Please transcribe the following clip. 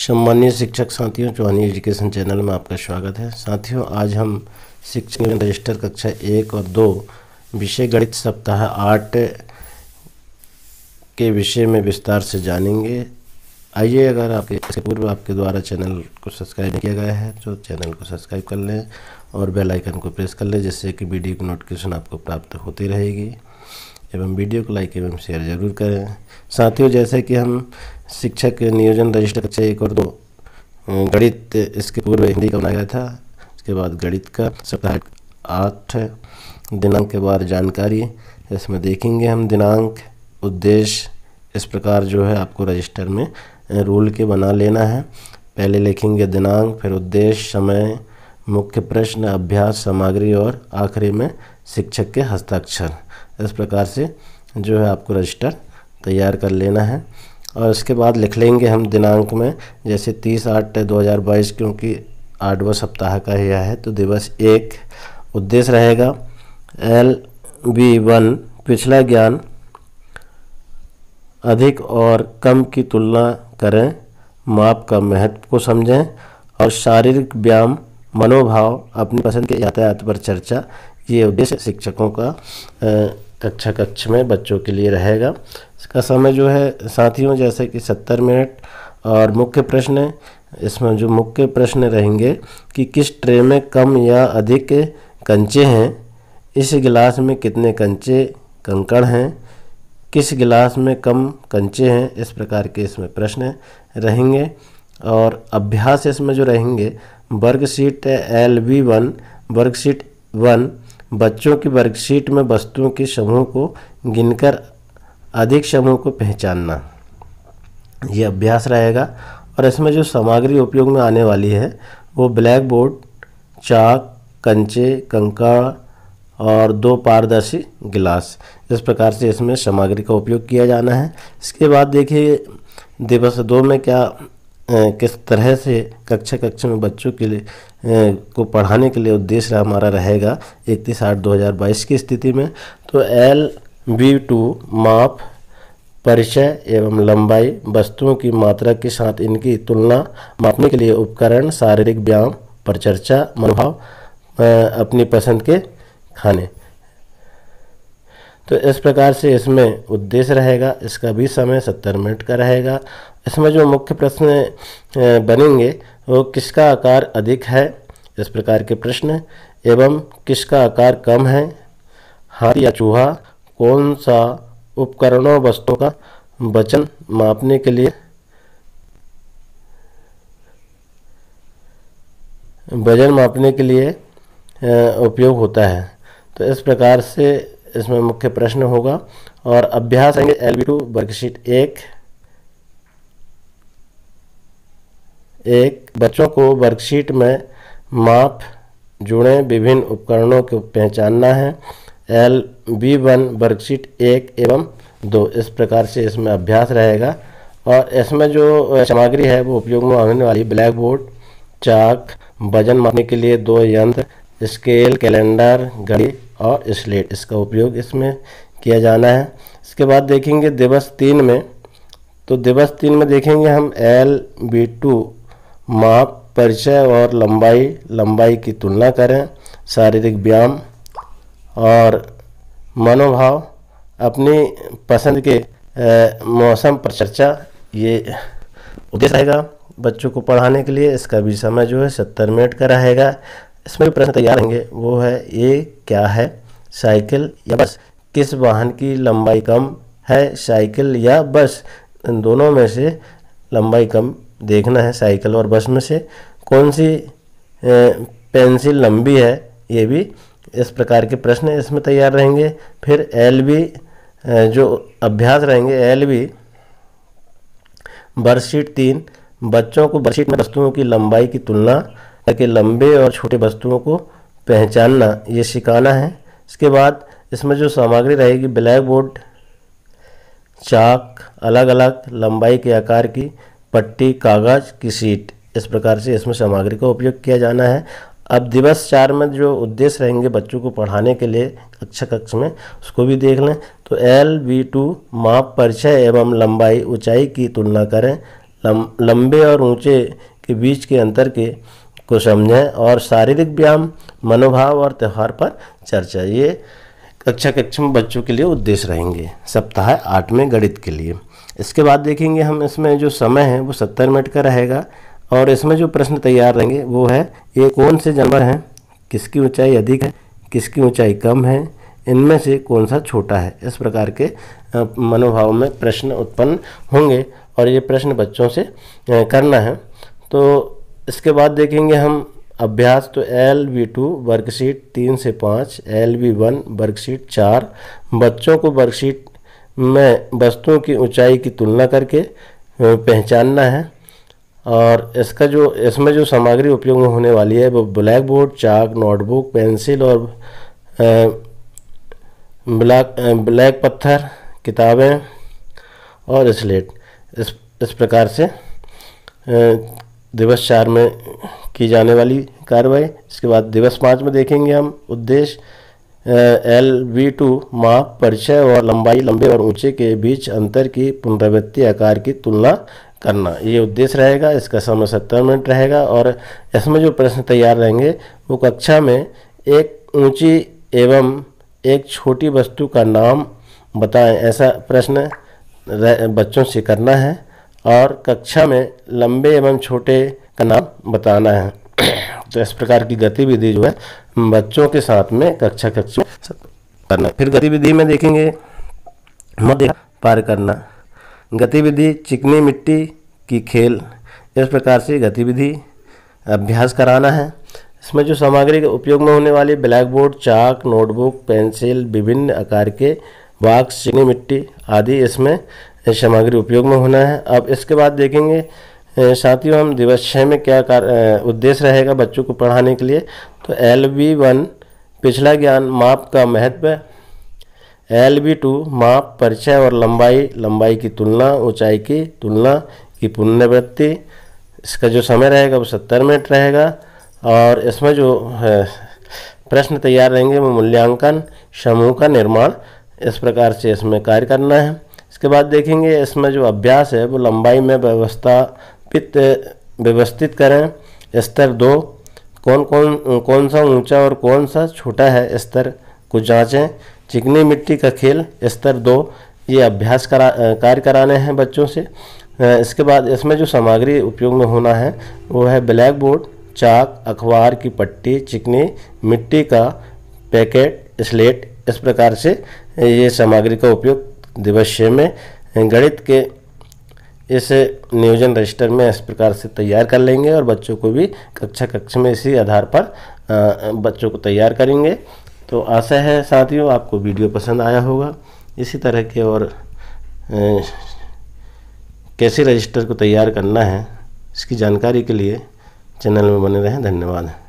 सम्मान्य शिक्षक साथियों चौहानी education channel में आपका स्वागत है साथियों आज हम शिक्षक रजिस्टर कक्षा एक और दो विषय गणित सप्ताह आठ के विषय में विस्तार से जानेंगे आइए अगर आपके इससे पूर्व आपके द्वारा चैनल को सब्सक्राइब किया गया है तो चैनल को सब्सक्राइब कर लें और बेल आइकन को प्रेस कर लें जिससे कि वीडियो की नोटिफिकेशन आपको प्राप्त होती रहेगी एवं वीडियो को लाइक एवं शेयर जरूर करें साथियों जैसे कि हम शिक्षक नियोजन रजिस्टर कक्षा एक और दो गणित इसके पूर्व हिंदी का बनाया गया था इसके बाद गणित का सप्ताह आठ दिनांक के बाद जानकारी इसमें देखेंगे हम दिनांक उद्देश्य इस प्रकार जो है आपको रजिस्टर में रूल के बना लेना है पहले लिखेंगे दिनांक फिर उद्देश्य समय मुख्य प्रश्न अभ्यास सामग्री और आखिरी में शिक्षक के हस्ताक्षर इस प्रकार से जो है आपको रजिस्टर तैयार कर लेना है और इसके बाद लिख लेंगे हम दिनांक में जैसे तीस आठ दो हज़ार बाईस क्योंकि आठवा सप्ताह का यह है तो दिवस एक उद्देश्य रहेगा एल बी वन पिछला ज्ञान अधिक और कम की तुलना करें माप का महत्व को समझें और शारीरिक व्यायाम मनोभाव अपनी पसंद के यातायात पर चर्चा ये उद्देश्य शिक्षकों का कक्षा कक्ष में बच्चों के लिए रहेगा इसका समय जो है साथियों जैसे कि सत्तर मिनट और मुख्य प्रश्न इसमें जो मुख्य प्रश्न रहेंगे कि किस ट्रे में कम या अधिक कंचे हैं इस गिलास में कितने कंचे कंकड़ हैं किस गिलास में कम कंचे हैं इस प्रकार के इसमें प्रश्न रहेंगे और अभ्यास इसमें जो रहेंगे worksheet L V one worksheet one बच्चों की वर्कशीट में वस्तुओं के समूह को गिनकर अधिक समूह को पहचानना ये अभ्यास रहेगा और इसमें जो सामग्री उपयोग में आने वाली है वो ब्लैक बोर्ड चाक कंचे कंकड़ और दो पारदर्शी गिलास इस प्रकार से इसमें सामग्री का उपयोग किया जाना है इसके बाद देखिए दिवस दो में क्या किस तरह से कक्षा कक्षा में बच्चों के लिए को पढ़ाने के लिए उद्देश्य हमारा रहेगा इकतीस आठ दो हज़ार बाईस की स्थिति में तो एल बी टू माप परिचय एवं लंबाई वस्तुओं की मात्रा के साथ इनकी तुलना मापने के लिए उपकरण शारीरिक व्यायाम परिचर्चा मनोभाव अपनी पसंद के खाने तो इस प्रकार से इसमें उद्देश्य रहेगा इसका भी समय सत्तर मिनट का रहेगा इसमें जो मुख्य प्रश्न बनेंगे वो किसका आकार अधिक है इस प्रकार के प्रश्न एवं किसका आकार कम है हाथ या चूहा कौन सा उपकरणों वस्तुओं का वचन मापने के लिए वजन मापने के लिए उपयोग होता है तो इस प्रकार से इसमें मुख्य प्रश्न होगा और अभ्यास आएंगे एल बी टू वर्कशीट एक एक बच्चों को वर्कशीट में माप जुड़े विभिन्न उपकरणों को पहचानना है एल बी वन वर्कशीट एक एवं दो इस प्रकार से इसमें अभ्यास रहेगा और इसमें जो सामग्री है वो उपयोग में आने वाली ब्लैक बोर्ड चाक वजन मापने के लिए दो यंत्र स्केल कैलेंडर घड़ी और स्लेट इसका उपयोग इसमें किया जाना है इसके बाद देखेंगे दिवस तीन में तो दिवस तीन में देखेंगे हम एल बी टू माप परिचय और लंबाई लंबाई की तुलना करें शारीरिक व्यायाम और मनोभाव अपनी पसंद के मौसम पर चर्चा ये उद्देश्य रहेगा बच्चों को पढ़ाने के लिए इसका भी समय जो है सत्तर मिनट का रहेगा इसमें प्रश्न तैयार होंगे वो है ये क्या है साइकिल या बस किस वाहन की लंबाई कम है साइकिल या बस इन दोनों में से लंबाई कम देखना है साइकिल और बस में से कौन सी पेंसिल लंबी है ये भी इस प्रकार के प्रश्न इसमें तैयार रहेंगे फिर एल बी जो अभ्यास रहेंगे एल बी वर्कशीट तीन बच्चों को वर्कशीट में वस्तुओं की लंबाई की तुलना के लंबे और छोटे वस्तुओं को पहचानना ये सिखाना है इसके बाद इसमें जो सामग्री रहेगी ब्लैक बोर्ड चाक अलग अलग लंबाई के आकार की पट्टी कागज़ की सीट इस प्रकार से इसमें सामग्री का उपयोग किया जाना है अब दिवस चार में जो उद्देश्य रहेंगे बच्चों को पढ़ाने के लिए कक्षा कक्ष में उसको भी देख लें तो एल वी टू माप परिचय एवं लंबाई ऊंचाई की तुलना करें लंबे और ऊंचे के बीच के अंतर के को समझें और शारीरिक व्यायाम मनोभाव और त्यौहार पर चर्चा ये कक्षा कक्षा में बच्चों के लिए उद्देश्य रहेंगे सप्ताह आठ में गणित के लिए इसके बाद देखेंगे हम इसमें जो समय है वो सत्तर मिनट का रहेगा और इसमें जो प्रश्न तैयार रहेंगे वो है ये कौन से जानवर हैं किसकी ऊंचाई अधिक है किसकी ऊंचाई कम है इनमें से कौन सा छोटा है इस प्रकार के मनोभाव में प्रश्न उत्पन्न होंगे और ये प्रश्न बच्चों से करना है तो इसके बाद देखेंगे हम अभ्यास तो एल वी टू वर्कशीट तीन से पाँच एल वी वन वर्कशीट चार बच्चों को वर्कशीट में वस्तुओं की ऊंचाई की तुलना करके पहचानना है और इसका जो इसमें जो सामग्री उपयोग होने वाली है वो black board chalk notebook pencil और ब्लैक ब्लैक पत्थर किताबें और स्लेट इस इस प्रकार से दिवस चार में की जाने वाली कार्रवाई इसके बाद दिवस पाँच में देखेंगे हम उद्देश्य एल वी टू माप परिचय और लंबाई लंबे और ऊंचे के बीच अंतर की पुनरावृत्ति आकार की तुलना करना ये उद्देश्य रहेगा इसका समय सत्तर मिनट रहेगा और इसमें जो प्रश्न तैयार रहेंगे वो कक्षा में एक ऊंची एवं एक छोटी वस्तु का नाम बताएं ऐसा प्रश्न बच्चों से करना है और कक्षा में लंबे एवं छोटे का नाम बताना है तो इस प्रकार की गतिविधि जो है बच्चों के साथ में कक्षा कक्षा करना फिर गतिविधि में देखेंगे मध्य पार करना गतिविधि चिकनी मिट्टी की खेल इस प्रकार से गतिविधि अभ्यास कराना है इसमें जो सामग्री के उपयोग में होने वाली black board chalk notebook pencil विभिन्न आकार के वाक्स चिकनी मिट्टी आदि इसमें सामग्री उपयोग में होना है अब इसके बाद देखेंगे साथियों हम दिवस छः में क्या उद्देश्य रहेगा बच्चों को पढ़ाने के लिए तो एल बी वन पिछला ज्ञान माप का महत्व एल बी टू माप परिचय और लंबाई लंबाई की तुलना ऊंचाई की तुलना की पुण्यवृत्ति इसका जो समय रहेगा वो सत्तर मिनट रहेगा और इसमें जो प्रश्न तैयार रहेंगे वो मूल्यांकन समूह का निर्माण इस प्रकार से इसमें कार्य करना है इसके बाद देखेंगे इसमें जो अभ्यास है वो लंबाई में व्यवस्थापित व्यवस्थित करें स्तर दो कौन कौन कौन सा ऊंचा और कौन सा छोटा है स्तर को जांचें चिकनी मिट्टी का खेल स्तर दो ये अभ्यास करा कार्य कराने हैं बच्चों से इसके बाद इसमें जो सामग्री उपयोग में होना है वो है ब्लैक बोर्ड चाक अखबार की पट्टी चिकनी मिट्टी का पैकेट स्लेट इस प्रकार से ये सामग्री का उपयोग दिवस में गणित के इस नियोजन रजिस्टर में इस प्रकार से तैयार कर लेंगे और बच्चों को भी कक्षा कक्ष में इसी आधार पर बच्चों को तैयार करेंगे तो आशा है साथियों आपको वीडियो पसंद आया होगा इसी तरह के और कैसे रजिस्टर को तैयार करना है इसकी जानकारी के लिए चैनल में बने रहें धन्यवाद